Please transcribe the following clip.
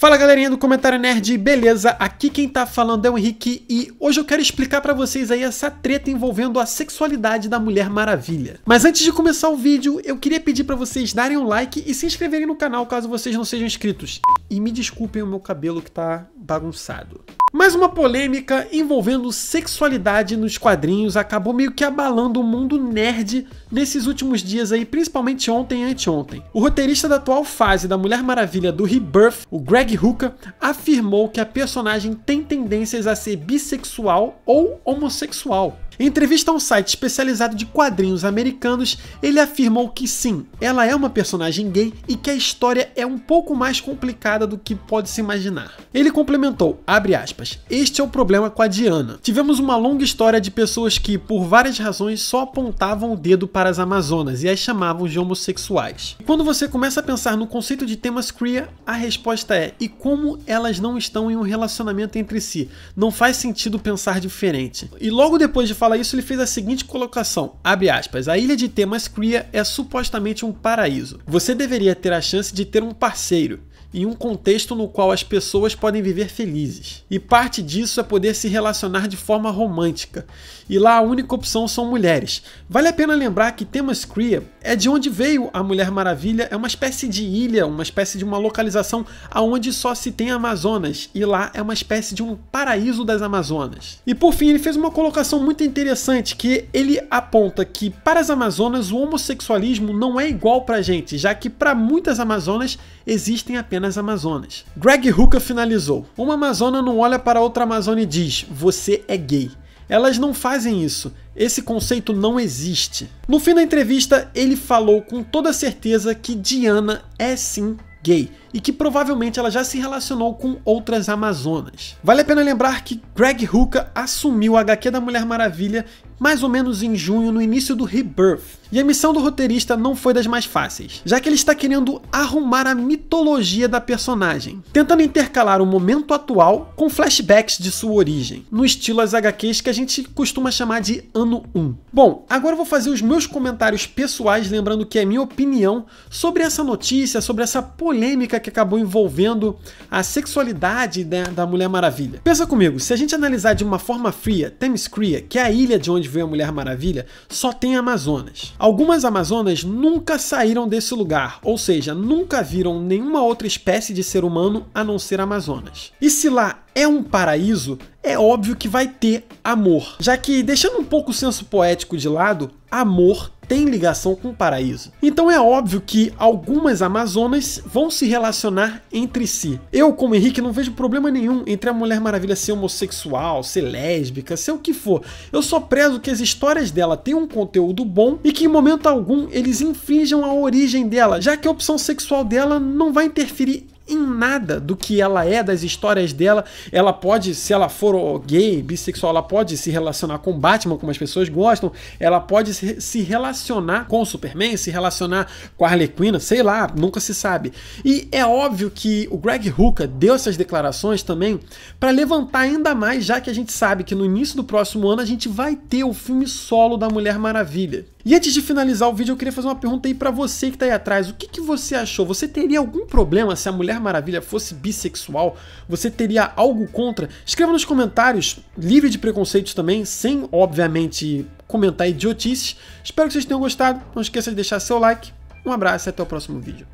Fala galerinha do Comentário Nerd, beleza? Aqui quem tá falando é o Henrique e hoje eu quero explicar para vocês aí essa treta envolvendo a sexualidade da Mulher Maravilha. Mas antes de começar o vídeo, eu queria pedir para vocês darem um like e se inscreverem no canal caso vocês não sejam inscritos. E me desculpem o meu cabelo que tá bagunçado. Mas uma polêmica envolvendo sexualidade nos quadrinhos acabou meio que abalando o mundo nerd nesses últimos dias aí, principalmente ontem e anteontem. O roteirista da atual fase da Mulher Maravilha do Rebirth, o Greg Hooker, afirmou que a personagem tem tendências a ser bissexual ou homossexual. Em entrevista a um site especializado de quadrinhos americanos, ele afirmou que sim, ela é uma personagem gay e que a história é um pouco mais complicada do que pode se imaginar. Ele complementou, aspas, este é o problema com a Diana. Tivemos uma longa história de pessoas que, por várias razões, só apontavam o dedo para as Amazonas e as chamavam de homossexuais. E quando você começa a pensar no conceito de temas queer, a resposta é, e como elas não estão em um relacionamento entre si? Não faz sentido pensar diferente. E logo depois de falar fala isso, ele fez a seguinte colocação, abre aspas, a ilha de temas cria é supostamente um paraíso. Você deveria ter a chance de ter um parceiro, em um contexto no qual as pessoas podem viver felizes. E parte disso é poder se relacionar de forma romântica. E lá a única opção são mulheres. Vale a pena lembrar que Cria é de onde veio a Mulher Maravilha, é uma espécie de ilha, uma espécie de uma localização aonde só se tem Amazonas, e lá é uma espécie de um paraíso das Amazonas. E por fim, ele fez uma colocação muito interessante que ele aponta que para as Amazonas o homossexualismo não é igual pra gente, já que para muitas Amazonas existem apenas apenas Amazonas. Greg Hooker finalizou: Uma Amazona não olha para outra Amazona e diz, você é gay. Elas não fazem isso. Esse conceito não existe. No fim da entrevista, ele falou com toda certeza que Diana é sim gay e que provavelmente ela já se relacionou com outras Amazonas. Vale a pena lembrar que Greg Hooker assumiu a HQ da Mulher Maravilha mais ou menos em junho, no início do Rebirth. E a missão do roteirista não foi das mais fáceis, já que ele está querendo arrumar a mitologia da personagem, tentando intercalar o momento atual com flashbacks de sua origem, no estilo as HQs que a gente costuma chamar de ano 1. Bom, agora eu vou fazer os meus comentários pessoais, lembrando que é minha opinião sobre essa notícia, sobre essa polêmica que acabou envolvendo a sexualidade né, da Mulher Maravilha. Pensa comigo, se a gente analisar de uma forma fria, Cria, que é a ilha de onde veio a Mulher Maravilha, só tem Amazonas. Algumas Amazonas nunca saíram desse lugar, ou seja, nunca viram nenhuma outra espécie de ser humano a não ser Amazonas. E se lá é um paraíso, é óbvio que vai ter amor. Já que, deixando um pouco o senso poético de lado, amor tem ligação com o paraíso. Então é óbvio que algumas Amazonas vão se relacionar entre si. Eu, como Henrique, não vejo problema nenhum entre a Mulher Maravilha ser homossexual, ser lésbica, ser o que for. Eu só prezo que as histórias dela tenham um conteúdo bom e que em momento algum eles infringam a origem dela, já que a opção sexual dela não vai interferir em nada do que ela é, das histórias dela. Ela pode, se ela for gay, bissexual, ela pode se relacionar com Batman, como as pessoas gostam, ela pode se relacionar com Superman, se relacionar com a Quinn sei lá, nunca se sabe. E é óbvio que o Greg Hooker deu essas declarações também para levantar ainda mais, já que a gente sabe que no início do próximo ano a gente vai ter o filme solo da Mulher Maravilha. E antes de finalizar o vídeo, eu queria fazer uma pergunta aí para você que tá aí atrás. O que, que você achou? Você teria algum problema se a Mulher Mulher Maravilha fosse bissexual, você teria algo contra? Escreva nos comentários, livre de preconceitos também, sem, obviamente, comentar idiotices. Espero que vocês tenham gostado. Não esqueça de deixar seu like. Um abraço e até o próximo vídeo.